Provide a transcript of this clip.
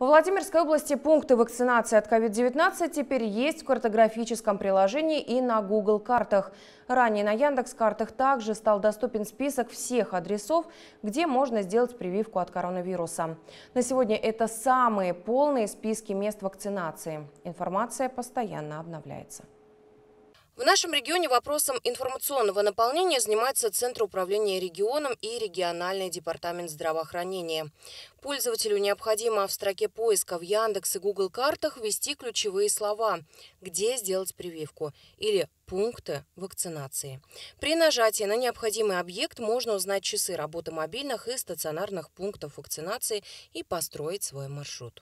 В Владимирской области пункты вакцинации от COVID-19 теперь есть в картографическом приложении и на Google картах. Ранее на Яндекс картах также стал доступен список всех адресов, где можно сделать прививку от коронавируса. На сегодня это самые полные списки мест вакцинации. Информация постоянно обновляется. В нашем регионе вопросом информационного наполнения занимается Центр управления регионом и региональный департамент здравоохранения. Пользователю необходимо в строке поиска в Яндекс и Google картах ввести ключевые слова «Где сделать прививку?» или пункты вакцинации. При нажатии на необходимый объект можно узнать часы работы мобильных и стационарных пунктов вакцинации и построить свой маршрут.